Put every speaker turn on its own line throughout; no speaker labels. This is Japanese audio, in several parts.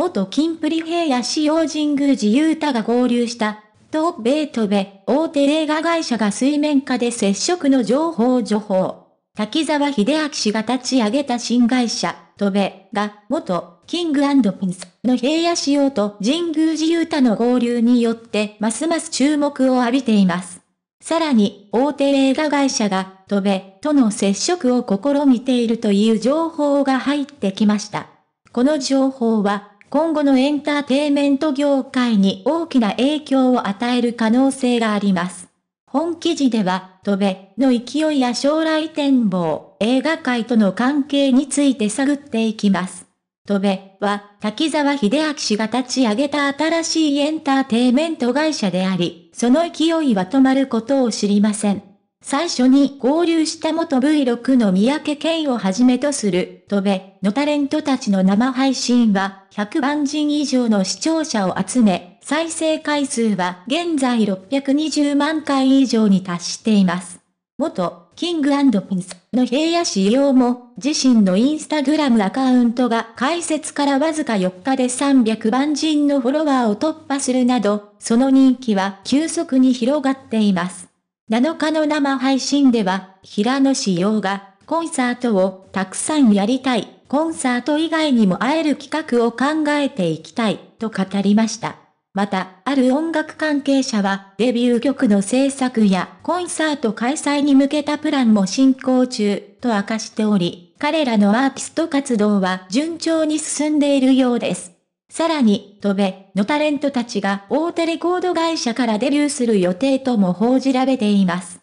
元金プリ平野使用神宮寺勇太が合流した、東米とべ、大手映画会社が水面下で接触の情報情報。滝沢秀明氏が立ち上げた新会社、とべ、が、元、キングピンスの平野仕様と神宮寺勇太の合流によって、ますます注目を浴びています。さらに、大手映画会社が、とべ、との接触を試みているという情報が入ってきました。この情報は、今後のエンターテイメント業界に大きな影響を与える可能性があります。本記事では、戸べの勢いや将来展望、映画界との関係について探っていきます。戸べは、滝沢秀明氏が立ち上げた新しいエンターテイメント会社であり、その勢いは止まることを知りません。最初に合流した元 V6 の三宅健をはじめとする、戸べのタレントたちの生配信は、100万人以上の視聴者を集め、再生回数は現在620万回以上に達しています。元、キングピンスの平野市用も、自身のインスタグラムアカウントが開設からわずか4日で300万人のフォロワーを突破するなど、その人気は急速に広がっています。7日の生配信では、平野市用が、コンサートをたくさんやりたいコンサート以外にも会える企画を考えていきたい、と語りました。また、ある音楽関係者は、デビュー曲の制作やコンサート開催に向けたプランも進行中、と明かしており、彼らのアーティスト活動は順調に進んでいるようです。さらに、戸部のタレントたちが大手レコード会社からデビューする予定とも報じられています。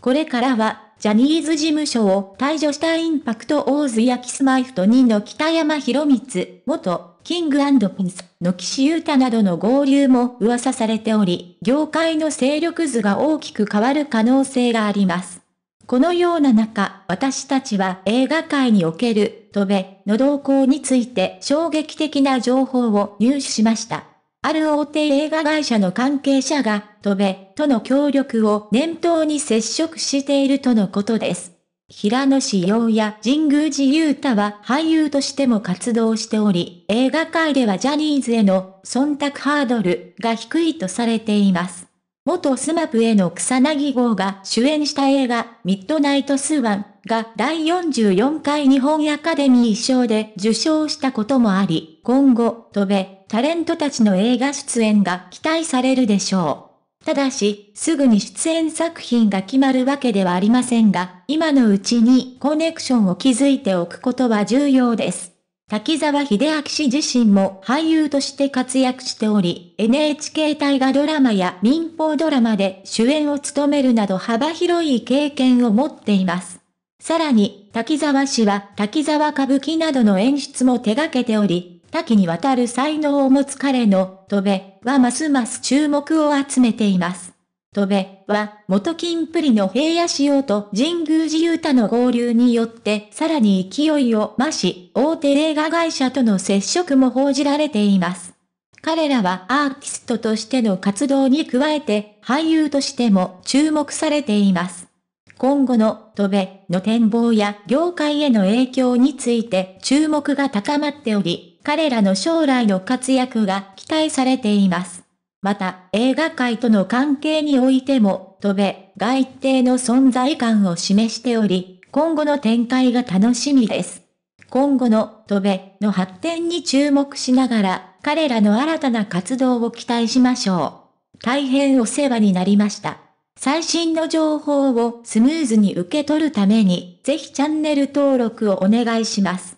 これからはジャニーズ事務所を退場したインパクトオーズやキスマイフト2の北山博光、元、キングピンスの岸優太などの合流も噂されており、業界の勢力図が大きく変わる可能性があります。このような中、私たちは映画界における、飛べ、の動向について衝撃的な情報を入手しました。ある大手映画会社の関係者が、戸部との協力を念頭に接触しているとのことです。平野志陽や神宮寺勇太は俳優としても活動しており、映画界ではジャニーズへの忖度ハードルが低いとされています。元スマップへの草薙号が主演した映画、ミッドナイトスワンが第44回日本アカデミー賞で受賞したこともあり、今後、戸部タレントたちの映画出演が期待されるでしょう。ただし、すぐに出演作品が決まるわけではありませんが、今のうちにコネクションを築いておくことは重要です。滝沢秀明氏自身も俳優として活躍しており、NHK 大河ドラマや民放ドラマで主演を務めるなど幅広い経験を持っています。さらに、滝沢氏は滝沢歌舞伎などの演出も手掛けており、多岐にわたる才能を持つ彼の、戸部はますます注目を集めています。戸部は、元金プリの平野潮と神宮寺雄太の合流によって、さらに勢いを増し、大手映画会社との接触も報じられています。彼らはアーティストとしての活動に加えて、俳優としても注目されています。今後の戸部の展望や業界への影響について注目が高まっており、彼らの将来の活躍が期待されています。また、映画界との関係においても、戸べが一定の存在感を示しており、今後の展開が楽しみです。今後の戸部の発展に注目しながら、彼らの新たな活動を期待しましょう。大変お世話になりました。最新の情報をスムーズに受け取るために、ぜひチャンネル登録をお願いします。